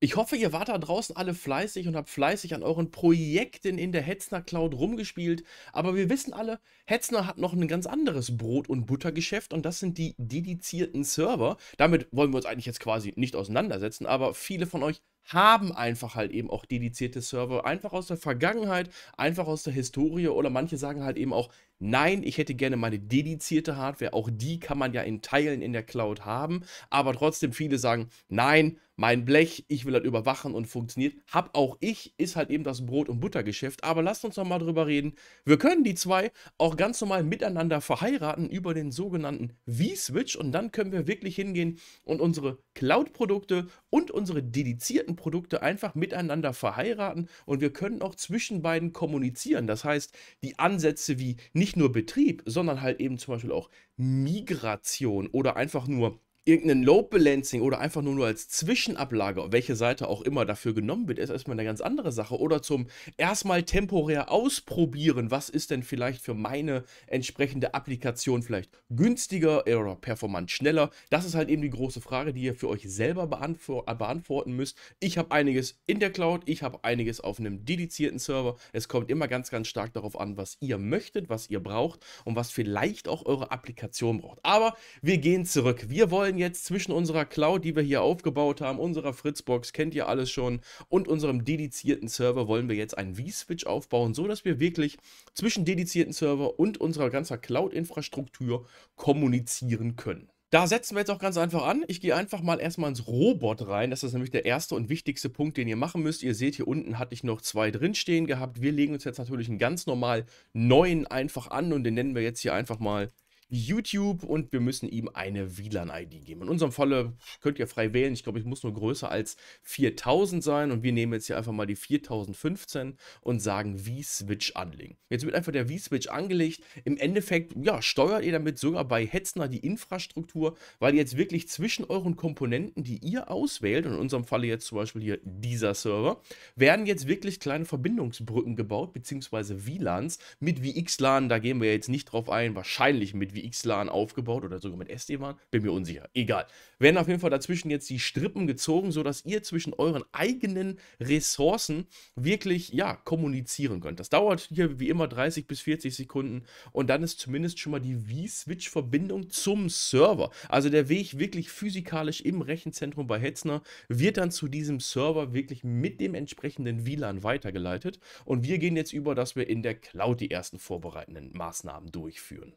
Ich hoffe, ihr wart da draußen alle fleißig und habt fleißig an euren Projekten in der Hetzner Cloud rumgespielt. Aber wir wissen alle, Hetzner hat noch ein ganz anderes Brot- und Buttergeschäft und das sind die dedizierten Server. Damit wollen wir uns eigentlich jetzt quasi nicht auseinandersetzen, aber viele von euch haben einfach halt eben auch dedizierte Server, einfach aus der Vergangenheit, einfach aus der Historie oder manche sagen halt eben auch, nein, ich hätte gerne meine dedizierte Hardware, auch die kann man ja in Teilen in der Cloud haben, aber trotzdem viele sagen, nein, mein Blech, ich will halt überwachen und funktioniert, hab auch ich, ist halt eben das Brot- und Buttergeschäft, aber lasst uns nochmal drüber reden, wir können die zwei auch ganz normal miteinander verheiraten über den sogenannten V-Switch und dann können wir wirklich hingehen und unsere Cloud-Produkte und unsere dedizierten beiden Produkte einfach miteinander verheiraten und wir können auch zwischen beiden kommunizieren. Das heißt, die Ansätze wie nicht nur Betrieb, sondern halt eben zum Beispiel auch Migration oder einfach nur irgendein Load Balancing oder einfach nur, nur als Zwischenablage, welche Seite auch immer dafür genommen wird, ist erstmal eine ganz andere Sache. Oder zum erstmal temporär ausprobieren, was ist denn vielleicht für meine entsprechende Applikation vielleicht günstiger oder performant schneller. Das ist halt eben die große Frage, die ihr für euch selber beantw beantworten müsst. Ich habe einiges in der Cloud, ich habe einiges auf einem dedizierten Server. Es kommt immer ganz, ganz stark darauf an, was ihr möchtet, was ihr braucht und was vielleicht auch eure Applikation braucht. Aber wir gehen zurück. Wir wollen wollen jetzt zwischen unserer Cloud, die wir hier aufgebaut haben, unserer Fritzbox, kennt ihr alles schon, und unserem dedizierten Server wollen wir jetzt einen V-Switch aufbauen, sodass wir wirklich zwischen dedizierten Server und unserer ganzen Cloud-Infrastruktur kommunizieren können. Da setzen wir jetzt auch ganz einfach an. Ich gehe einfach mal erstmal ins Robot rein. Das ist nämlich der erste und wichtigste Punkt, den ihr machen müsst. Ihr seht, hier unten hatte ich noch zwei drinstehen gehabt. Wir legen uns jetzt natürlich einen ganz normal neuen einfach an und den nennen wir jetzt hier einfach mal YouTube und wir müssen ihm eine WLAN-ID geben. In unserem Falle könnt ihr frei wählen. Ich glaube, ich muss nur größer als 4000 sein und wir nehmen jetzt hier einfach mal die 4015 und sagen V-Switch anlegen. Jetzt wird einfach der V-Switch angelegt. Im Endeffekt, ja, steuert ihr damit sogar bei Hetzner die Infrastruktur, weil jetzt wirklich zwischen euren Komponenten, die ihr auswählt, in unserem Falle jetzt zum Beispiel hier dieser Server, werden jetzt wirklich kleine Verbindungsbrücken gebaut, beziehungsweise WLANs mit VXLAN. Da gehen wir jetzt nicht drauf ein, wahrscheinlich mit wie XLAN aufgebaut oder sogar mit SD-WAN. Bin mir unsicher. Egal. Werden auf jeden Fall dazwischen jetzt die Strippen gezogen, sodass ihr zwischen euren eigenen Ressourcen wirklich, ja, kommunizieren könnt. Das dauert hier wie immer 30 bis 40 Sekunden und dann ist zumindest schon mal die V-Switch-Verbindung zum Server. Also der Weg wirklich physikalisch im Rechenzentrum bei Hetzner wird dann zu diesem Server wirklich mit dem entsprechenden WLAN weitergeleitet. Und wir gehen jetzt über, dass wir in der Cloud die ersten vorbereitenden Maßnahmen durchführen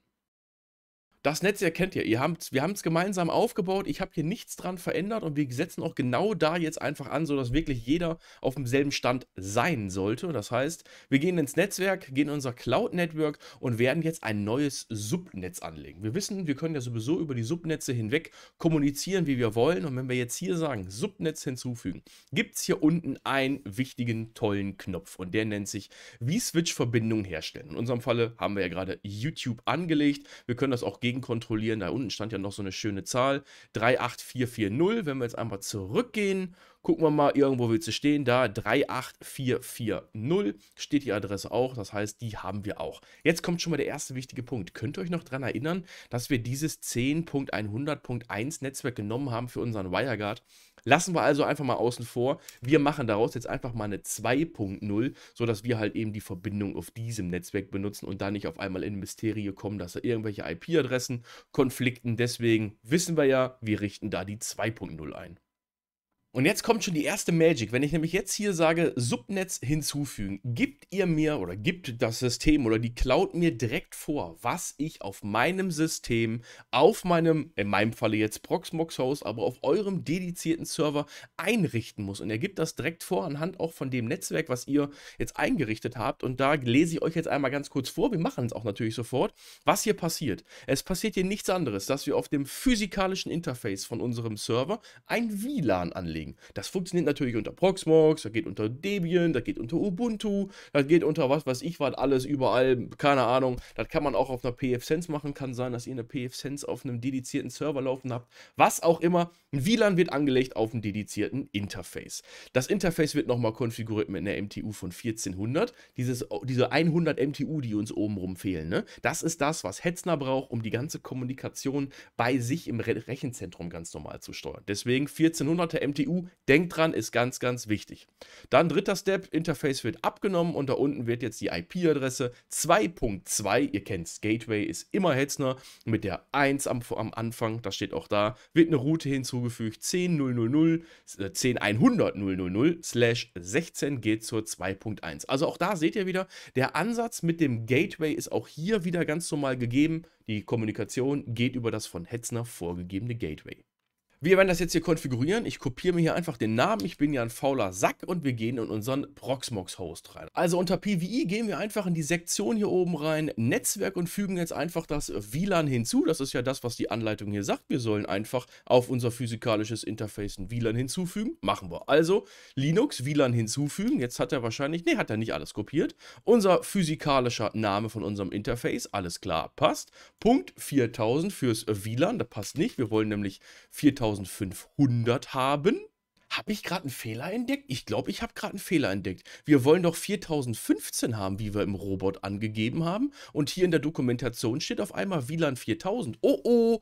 das Netzwerk kennt ihr. ihr habt, wir haben es gemeinsam aufgebaut. Ich habe hier nichts dran verändert und wir setzen auch genau da jetzt einfach an, sodass wirklich jeder auf demselben Stand sein sollte. Das heißt, wir gehen ins Netzwerk, gehen in unser Cloud-Network und werden jetzt ein neues Subnetz anlegen. Wir wissen, wir können ja sowieso über die Subnetze hinweg kommunizieren, wie wir wollen. Und wenn wir jetzt hier sagen, Subnetz hinzufügen, gibt es hier unten einen wichtigen, tollen Knopf und der nennt sich v Switch-Verbindung herstellen. In unserem Falle haben wir ja gerade YouTube angelegt. Wir können das auch gegen unten kontrollieren. Da unten stand ja noch so eine schöne Zahl. 38440. Wenn wir jetzt einmal zurückgehen, gucken wir mal, irgendwo willst du stehen. Da 38440 steht die Adresse auch. Das heißt, die haben wir auch. Jetzt kommt schon mal der erste wichtige Punkt. Könnt ihr euch noch daran erinnern, dass wir dieses 10.100.1 Netzwerk genommen haben für unseren WireGuard? Lassen wir also einfach mal außen vor. Wir machen daraus jetzt einfach mal eine 2.0, sodass wir halt eben die Verbindung auf diesem Netzwerk benutzen und da nicht auf einmal in Mysterie kommen, dass da irgendwelche IP-Adressen, Konflikten, deswegen wissen wir ja, wir richten da die 2.0 ein. Und jetzt kommt schon die erste Magic. Wenn ich nämlich jetzt hier sage, Subnetz hinzufügen, gibt ihr mir oder gibt das System oder die Cloud mir direkt vor, was ich auf meinem System, auf meinem, in meinem Falle jetzt Proxmox-Host, aber auf eurem dedizierten Server einrichten muss. Und er gibt das direkt vor anhand auch von dem Netzwerk, was ihr jetzt eingerichtet habt. Und da lese ich euch jetzt einmal ganz kurz vor. Wir machen es auch natürlich sofort, was hier passiert. Es passiert hier nichts anderes, dass wir auf dem physikalischen Interface von unserem Server ein WLAN anlegen liegen. Das funktioniert natürlich unter Proxmox, das geht unter Debian, das geht unter Ubuntu, das geht unter was weiß ich, was alles überall, keine Ahnung. Das kann man auch auf einer PFSense machen, kann sein, dass ihr eine PFSense auf einem dedizierten Server laufen habt, was auch immer. Ein WLAN wird angelegt auf einem dedizierten Interface. Das Interface wird nochmal konfiguriert mit einer MTU von 1400. Dieses, diese 100 MTU, die uns obenrum fehlen, ne? das ist das, was Hetzner braucht, um die ganze Kommunikation bei sich im Rechenzentrum ganz normal zu steuern. Deswegen 1400er MTU CPU. E denkt dran, ist ganz, ganz wichtig. Dann dritter Step, Interface wird abgenommen und da unten wird jetzt die IP-Adresse 2.2, ihr kennt es, Gateway, ist immer Hetzner, mit der 1 am, am Anfang, das steht auch da, wird eine Route hinzugefügt, 10.000, 10.100.000 äh, slash 16 geht zur 2.1. Also auch da seht ihr wieder, der Ansatz mit dem Gateway ist auch hier wieder ganz normal gegeben. Die Kommunikation geht über das von Hetzner vorgegebene Gateway. Wir werden das jetzt hier konfigurieren. Ich kopiere mir hier einfach den Namen. Ich bin ja ein fauler Sack und wir gehen in unseren Proxmox-Host rein. Also unter PWI gehen wir einfach in die Sektion hier oben rein, Netzwerk und fügen jetzt einfach das WLAN hinzu. Das ist ja das, was die Anleitung hier sagt. Wir sollen einfach auf unser physikalisches Interface ein WLAN hinzufügen. Machen wir. Also Linux WLAN hinzufügen. Jetzt hat er wahrscheinlich, nee, hat er nicht alles kopiert. Unser physikalischer Name von unserem Interface, alles klar, passt. Punkt 4000 fürs WLAN, das passt nicht. Wir wollen nämlich 4000 4500 haben? Habe ich gerade einen Fehler entdeckt? Ich glaube, ich habe gerade einen Fehler entdeckt. Wir wollen doch 4015 haben, wie wir im Robot angegeben haben. Und hier in der Dokumentation steht auf einmal WLAN 4000. Oh, oh,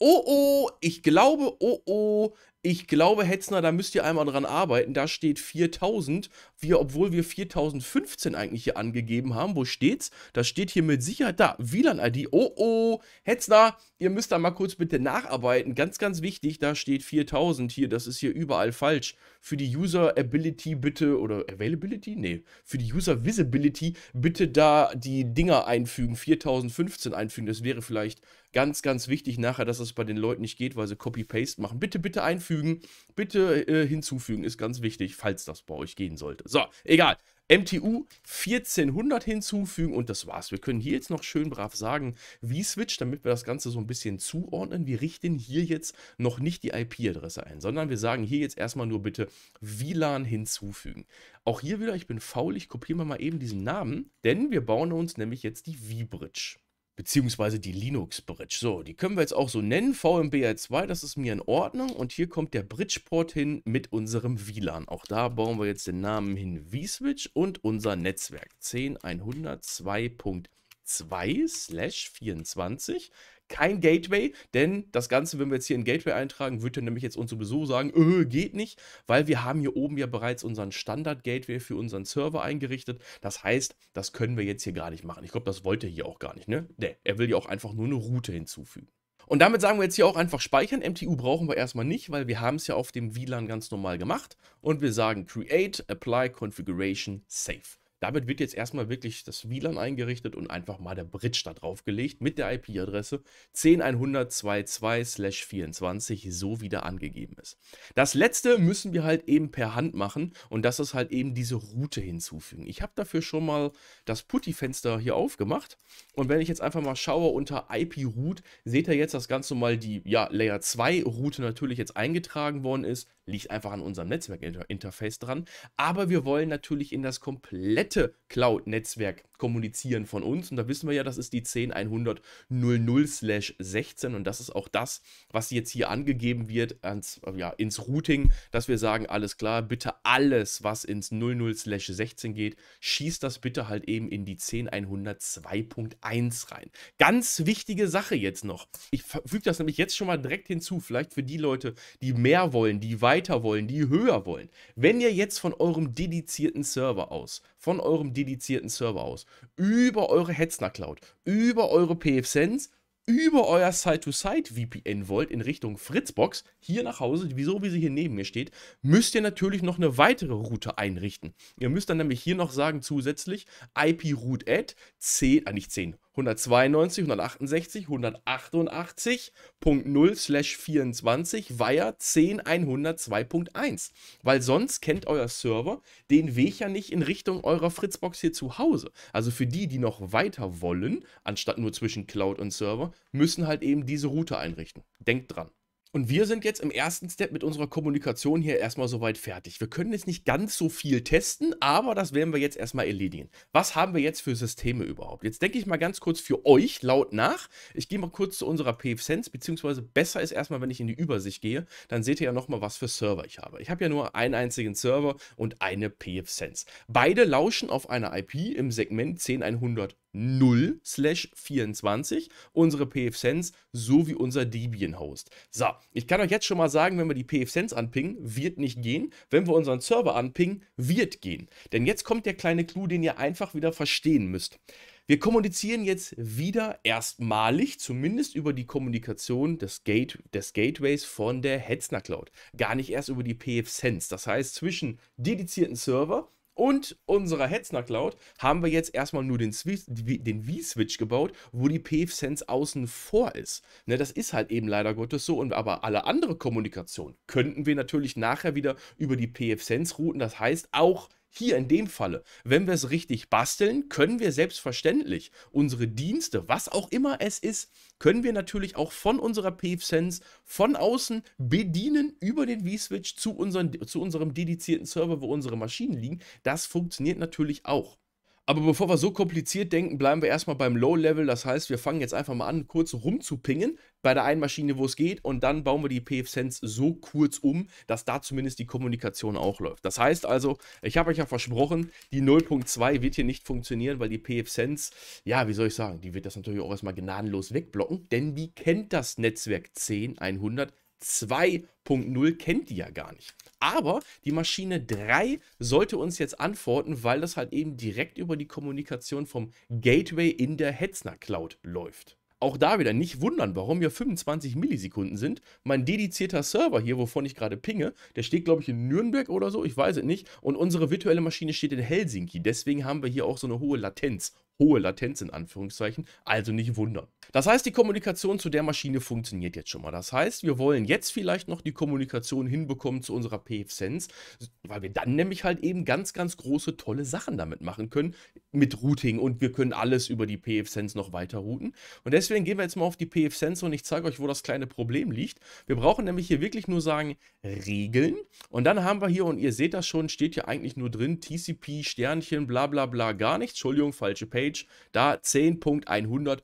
oh, oh, ich glaube, oh, oh, ich glaube, Hetzner, da müsst ihr einmal dran arbeiten. Da steht 4000. Wir, obwohl wir 4015 eigentlich hier angegeben haben. Wo steht's? Das steht hier mit Sicherheit da. WLAN-ID. Oh, oh. Hetzner, ihr müsst da mal kurz bitte nacharbeiten. Ganz, ganz wichtig. Da steht 4000 hier. Das ist hier überall falsch. Für die User-Ability bitte, oder Availability? Nee. Für die User-Visibility bitte da die Dinger einfügen. 4015 einfügen. Das wäre vielleicht Ganz, ganz wichtig nachher, dass es bei den Leuten nicht geht, weil sie Copy-Paste machen. Bitte, bitte einfügen, bitte äh, hinzufügen, ist ganz wichtig, falls das bei euch gehen sollte. So, egal. MTU 1400 hinzufügen und das war's. Wir können hier jetzt noch schön brav sagen, wie Switch, damit wir das Ganze so ein bisschen zuordnen. Wir richten hier jetzt noch nicht die IP-Adresse ein, sondern wir sagen hier jetzt erstmal nur bitte WLAN hinzufügen. Auch hier wieder, ich bin faul, ich kopiere mal eben diesen Namen, denn wir bauen uns nämlich jetzt die V-Bridge beziehungsweise die Linux-Bridge. So, die können wir jetzt auch so nennen, VMBR2, das ist mir in Ordnung. Und hier kommt der Bridgeport hin mit unserem WLAN. Auch da bauen wir jetzt den Namen hin, vSwitch und unser Netzwerk 10102.2 slash 24 kein Gateway, denn das Ganze, wenn wir jetzt hier ein Gateway eintragen, würde nämlich jetzt unser Besuch sagen, öh, geht nicht, weil wir haben hier oben ja bereits unseren Standard-Gateway für unseren Server eingerichtet. Das heißt, das können wir jetzt hier gar nicht machen. Ich glaube, das wollte er hier auch gar nicht, ne? Ne, er will ja auch einfach nur eine Route hinzufügen. Und damit sagen wir jetzt hier auch einfach speichern. MTU brauchen wir erstmal nicht, weil wir haben es ja auf dem WLAN ganz normal gemacht. Und wir sagen create, apply, configuration, save. Damit wird jetzt erstmal wirklich das WLAN eingerichtet und einfach mal der Bridge da draufgelegt mit der IP-Adresse 10.100.22/24 so wieder angegeben ist. Das letzte müssen wir halt eben per Hand machen und das ist halt eben diese Route hinzufügen. Ich habe dafür schon mal das Putty-Fenster hier aufgemacht und wenn ich jetzt einfach mal schaue unter IP-Route, seht ihr jetzt, dass ganz normal die ja, Layer 2-Route natürlich jetzt eingetragen worden ist. Liegt einfach an unserem Netzwerkinterface dran. Aber wir wollen natürlich in das komplette komplette Cloud-Netzwerk kommunizieren von uns. Und da wissen wir ja, das ist die 10100 slash 16 und das ist auch das, was jetzt hier angegeben wird ans, ja, ins Routing, dass wir sagen, alles klar, bitte alles, was ins 00 slash 16 geht, schießt das bitte halt eben in die 10100 2.1 rein. Ganz wichtige Sache jetzt noch. Ich füge das nämlich jetzt schon mal direkt hinzu, vielleicht für die Leute, die mehr wollen, die weiter wollen, die höher wollen. Wenn ihr jetzt von eurem dedizierten Server aus, von eurem dedizierten Server aus, über eure Hetzner Cloud, über eure PFSense, über euer Side-to-Side-VPN wollt in Richtung Fritzbox, hier nach Hause, wieso wie sie hier neben mir steht, müsst ihr natürlich noch eine weitere Route einrichten. Ihr müsst dann nämlich hier noch sagen zusätzlich ip route add 10, ah äh, nicht 10, 192, 168, 188.0/24 via 10102.1, weil sonst kennt euer Server den Weg ja nicht in Richtung eurer Fritzbox hier zu Hause. Also für die, die noch weiter wollen, anstatt nur zwischen Cloud und Server, müssen halt eben diese Route einrichten. Denkt dran. Und wir sind jetzt im ersten Step mit unserer Kommunikation hier erstmal soweit fertig. Wir können jetzt nicht ganz so viel testen, aber das werden wir jetzt erstmal erledigen. Was haben wir jetzt für Systeme überhaupt? Jetzt denke ich mal ganz kurz für euch laut nach. Ich gehe mal kurz zu unserer PFSense, beziehungsweise besser ist erstmal, wenn ich in die Übersicht gehe, dann seht ihr ja nochmal, was für Server ich habe. Ich habe ja nur einen einzigen Server und eine PFSense. Beide lauschen auf einer IP im Segment 10100 0 24, unsere pfSense sowie unser Debian-Host. So, ich kann euch jetzt schon mal sagen, wenn wir die pfSense anpingen, wird nicht gehen. Wenn wir unseren Server anpingen, wird gehen. Denn jetzt kommt der kleine Clou, den ihr einfach wieder verstehen müsst. Wir kommunizieren jetzt wieder erstmalig, zumindest über die Kommunikation des, Gate, des Gateways von der Hetzner Cloud. Gar nicht erst über die pfSense. Das heißt, zwischen dedizierten Server und unserer Hetzner Cloud haben wir jetzt erstmal nur den, V-Switch gebaut, wo die PFSense außen vor ist. Ne, das ist halt eben leider Gottes so. Und aber alle andere Kommunikation könnten wir natürlich nachher wieder über die PFSense routen. Das heißt, auch hier in dem Falle, wenn wir es richtig basteln, können wir selbstverständlich unsere Dienste, was auch immer es ist, können wir natürlich auch von unserer PFSense von außen bedienen über den vSwitch zu, unseren, zu unserem dedizierten Server, wo unsere Maschinen liegen. Das funktioniert natürlich auch. Aber bevor wir so kompliziert denken, bleiben wir erstmal beim Low-Level. Das heißt, wir fangen jetzt einfach mal an, kurz rumzupingen bei der einen Maschine, wo es geht. Und dann bauen wir die PF-Sense so kurz um, dass da zumindest die Kommunikation auch läuft. Das heißt also, ich habe euch ja versprochen, die 0.2 wird hier nicht funktionieren, weil die PF-Sense, ja, wie soll ich sagen, die wird das natürlich auch erstmal gnadenlos wegblocken. Denn die kennt das Netzwerk 10100 2.0 kennt die ja gar nicht. Aber die Maschine 3 sollte uns jetzt antworten, weil das halt eben direkt über die Kommunikation vom Gateway in der Hetzner Cloud läuft. Auch da wieder nicht wundern, warum hier 25 Millisekunden sind. Mein dedizierter Server hier, wovon ich gerade pinge, der steht, glaube ich, in Nürnberg oder so, ich weiß es nicht. Und unsere virtuelle Maschine steht in Helsinki. Deswegen haben wir hier auch so eine hohe Latenz hohe Latenz in Anführungszeichen, also nicht wundern. Das heißt, die Kommunikation zu der Maschine funktioniert jetzt schon mal. Das heißt, wir wollen jetzt vielleicht noch die Kommunikation hinbekommen zu unserer PFSense, weil wir dann nämlich halt eben ganz, ganz große, tolle Sachen damit machen können mit Routing und wir können alles über die PFSense noch weiter routen. Und deswegen gehen wir jetzt mal auf die PFSense und ich zeige euch, wo das kleine Problem liegt. Wir brauchen nämlich hier wirklich nur sagen Regeln und dann haben wir hier und ihr seht das schon, steht hier eigentlich nur drin TCP, Sternchen, bla bla bla, gar nichts. Entschuldigung, falsche Page Homepage, da 10.100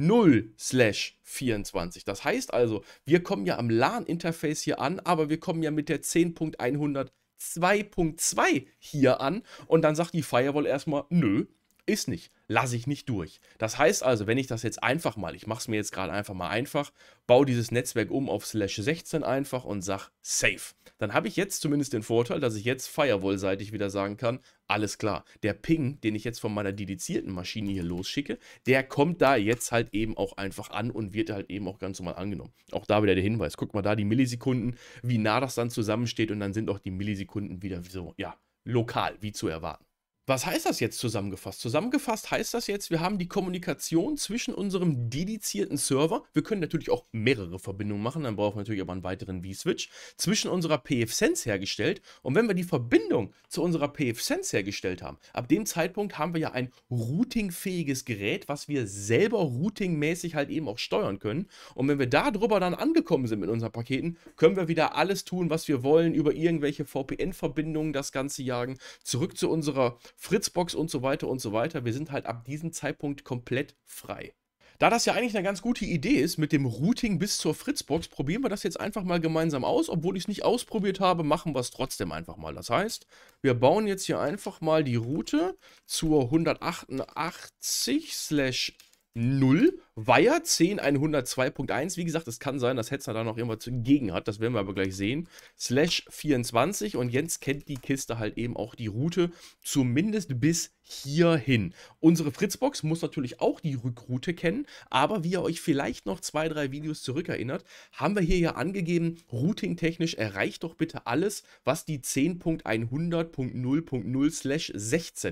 0 slash 24. Das heißt also, wir kommen ja am LAN-Interface hier an, aber wir kommen ja mit der 10.100 2.2 hier an und dann sagt die Firewall erstmal, nö, ist nicht. Lasse ich nicht durch. Das heißt also, wenn ich das jetzt einfach mal, ich mache es mir jetzt gerade einfach mal einfach, baue dieses Netzwerk um auf Slash 16 einfach und sag Safe. Dann habe ich jetzt zumindest den Vorteil, dass ich jetzt Firewall-seitig wieder sagen kann, alles klar, der Ping, den ich jetzt von meiner dedizierten Maschine hier losschicke, der kommt da jetzt halt eben auch einfach an und wird halt eben auch ganz normal angenommen. Auch da wieder der Hinweis. Guck mal da die Millisekunden, wie nah das dann zusammensteht und dann sind auch die Millisekunden wieder so, ja, lokal, wie zu erwarten. Was heißt das jetzt zusammengefasst? Zusammengefasst heißt das jetzt, wir haben die Kommunikation zwischen unserem dedizierten Server, wir können natürlich auch mehrere Verbindungen machen, dann brauchen wir natürlich aber einen weiteren V-Switch, zwischen unserer PFSense hergestellt. Und wenn wir die Verbindung zu unserer PFSense hergestellt haben, ab dem Zeitpunkt haben wir ja ein routingfähiges Gerät, was wir selber routingmäßig halt eben auch steuern können. Und wenn wir darüber dann angekommen sind mit unseren Paketen, können wir wieder alles tun, was wir wollen, über irgendwelche VPN-Verbindungen das Ganze jagen, zurück zu unserer Fritzbox und so weiter und so weiter. Wir sind halt ab diesem Zeitpunkt komplett frei. Da das ja eigentlich eine ganz gute Idee ist mit dem Routing bis zur Fritzbox, probieren wir das jetzt einfach mal gemeinsam aus. Obwohl ich es nicht ausprobiert habe, machen wir es trotzdem einfach mal. Das heißt, wir bauen jetzt hier einfach mal die Route zur 188/0 Weiher 10102.1. Wie gesagt, es kann sein, dass Hetzner da noch irgendwas gegen hat. Das werden wir aber gleich sehen. Slash 24. Und Jens kennt die Kiste halt eben auch die Route, zumindest bis hierhin. Unsere Fritzbox muss natürlich auch die Rückroute kennen, aber wie ihr euch vielleicht noch zwei, drei Videos zurückerinnert, haben wir hier ja angegeben, routingtechnisch erreicht doch bitte alles, was die 10.100.0.0/16 slash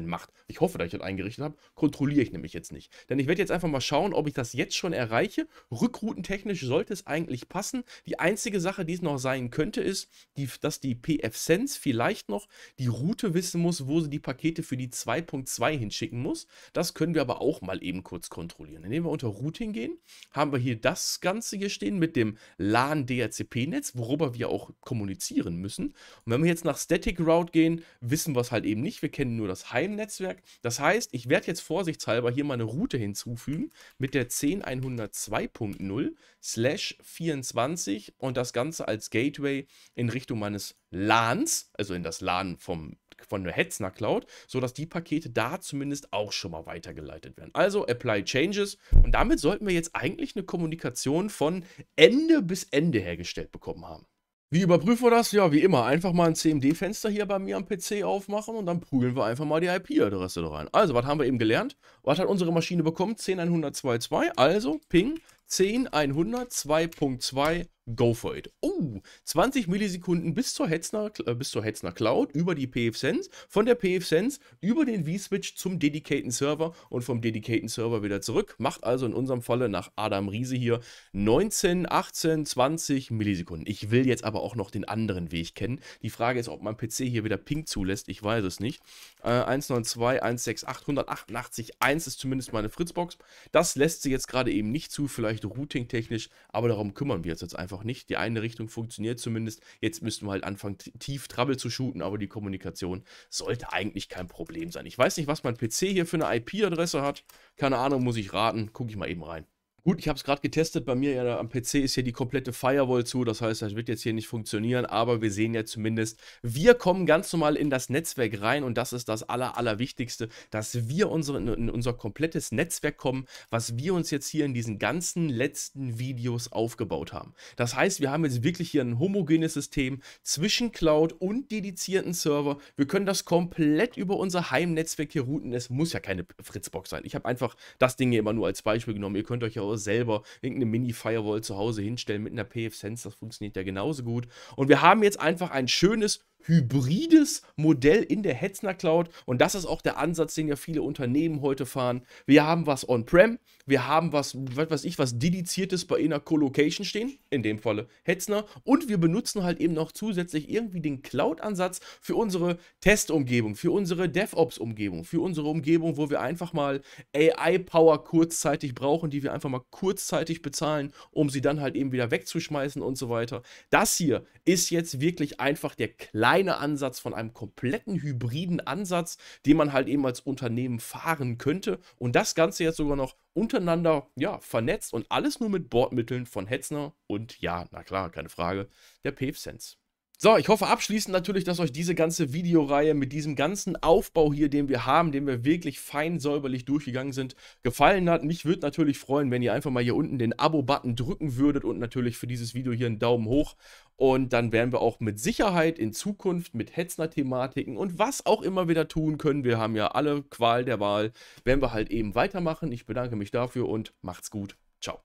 macht. Ich hoffe, dass ich das eingerichtet habe, kontrolliere ich nämlich jetzt nicht. Denn ich werde jetzt einfach mal schauen, ob ich das jetzt schon erreiche. Rückroutentechnisch sollte es eigentlich passen. Die einzige Sache, die es noch sein könnte, ist, die, dass die PF Sense vielleicht noch die Route wissen muss, wo sie die Pakete für die 2.2 hinschicken muss. Das können wir aber auch mal eben kurz kontrollieren. Indem wir unter Routing gehen, haben wir hier das Ganze hier stehen mit dem LAN DHCP-Netz, worüber wir auch kommunizieren müssen. Und wenn wir jetzt nach Static Route gehen, wissen wir es halt eben nicht. Wir kennen nur das Heimnetzwerk. Das heißt, ich werde jetzt vorsichtshalber hier meine Route hinzufügen mit der C 10102.0 slash 24 und das Ganze als Gateway in Richtung meines LANs, also in das LAN vom von der Hetzner Cloud, sodass die Pakete da zumindest auch schon mal weitergeleitet werden. Also Apply Changes und damit sollten wir jetzt eigentlich eine Kommunikation von Ende bis Ende hergestellt bekommen haben. Wie überprüfen wir das? Ja, wie immer, einfach mal ein CMD-Fenster hier bei mir am PC aufmachen und dann prügeln wir einfach mal die IP-Adresse da rein. Also, was haben wir eben gelernt? Was hat unsere Maschine bekommen? 10100.2.2, also Ping 10100.2.2 go for it. Oh, 20 Millisekunden bis zur Hetzner, äh, bis zur Hetzner Cloud über die PFSense, von der PFSense über den vSwitch zum dedicated Server und vom dedicated Server wieder zurück. Macht also in unserem Falle nach Adam Riese hier 19, 18, 20 Millisekunden. Ich will jetzt aber auch noch den anderen Weg kennen. Die Frage ist, ob mein PC hier wieder Pink zulässt. Ich weiß es nicht. Äh, 192, 168, 188, 1 ist zumindest meine Fritzbox. Das lässt sie jetzt gerade eben nicht zu, vielleicht routing-technisch, aber darum kümmern wir uns jetzt einfach einfach nicht. Die eine Richtung funktioniert zumindest. Jetzt müssten wir halt anfangen, tief Trouble zu shooten, aber die Kommunikation sollte eigentlich kein Problem sein. Ich weiß nicht, was mein PC hier für eine IP-Adresse hat. Keine Ahnung, muss ich raten. Gucke ich mal eben rein. Gut, ich habe es gerade getestet. Bei mir ja, am PC ist hier die komplette Firewall zu. Das heißt, das wird jetzt hier nicht funktionieren. Aber wir sehen ja zumindest, wir kommen ganz normal in das Netzwerk rein. Und das ist das Aller, Allerwichtigste, dass wir unsere, in unser komplettes Netzwerk kommen, was wir uns jetzt hier in diesen ganzen letzten Videos aufgebaut haben. Das heißt, wir haben jetzt wirklich hier ein homogenes System zwischen Cloud und dedizierten Server. Wir können das komplett über unser Heimnetzwerk hier routen. Es muss ja keine Fritzbox sein. Ich habe einfach das Ding hier immer nur als Beispiel genommen. Ihr könnt euch ja Firewall selber, irgendeine Mini-Firewall zu Hause hinstellen mit einer PF-Sense, das funktioniert ja genauso gut. Und wir haben jetzt einfach ein schönes, hybrides Modell in der Hetzner Cloud. Und das ist auch der Ansatz, den ja viele Unternehmen heute fahren. Wir haben was on-prem, wir haben was, was weiß ich, was dediziertes bei einer Co-Location stehen, in dem Falle Hetzner. Und wir benutzen halt eben noch zusätzlich irgendwie den Cloud-Ansatz für unsere Testumgebung, für unsere DevOps-Umgebung, für unsere Umgebung, wo wir einfach mal AI-Power kurzzeitig brauchen, die wir einfach mal kurzzeitig bezahlen, um sie dann halt eben wieder wegzuschmeißen und so weiter. Das hier ist jetzt wirklich einfach der Cloud kleiner Ansatz von einem kompletten hybriden Ansatz, den man halt eben als Unternehmen fahren könnte. Und das Ganze jetzt sogar noch untereinander ja, vernetzt und alles nur mit Bordmitteln von Hetzner und ja, na klar, keine Frage, der PFSense. So, ich hoffe abschließend natürlich, dass euch diese ganze Videoreihe mit diesem ganzen Aufbau hier, den wir haben, den wir wirklich fein säuberlich durchgegangen sind, gefallen hat. Mich würde natürlich freuen, wenn ihr einfach mal hier unten den Abo-Button drücken würdet und natürlich für dieses Video hier einen Daumen hoch. Und dann werden wir auch mit Sicherheit in Zukunft mit Hetzner-Thematiken und was auch immer wir da tun können, wir haben ja alle Qual der Wahl, werden wir halt eben weitermachen. Ich bedanke mich dafür und macht's gut. Ciao.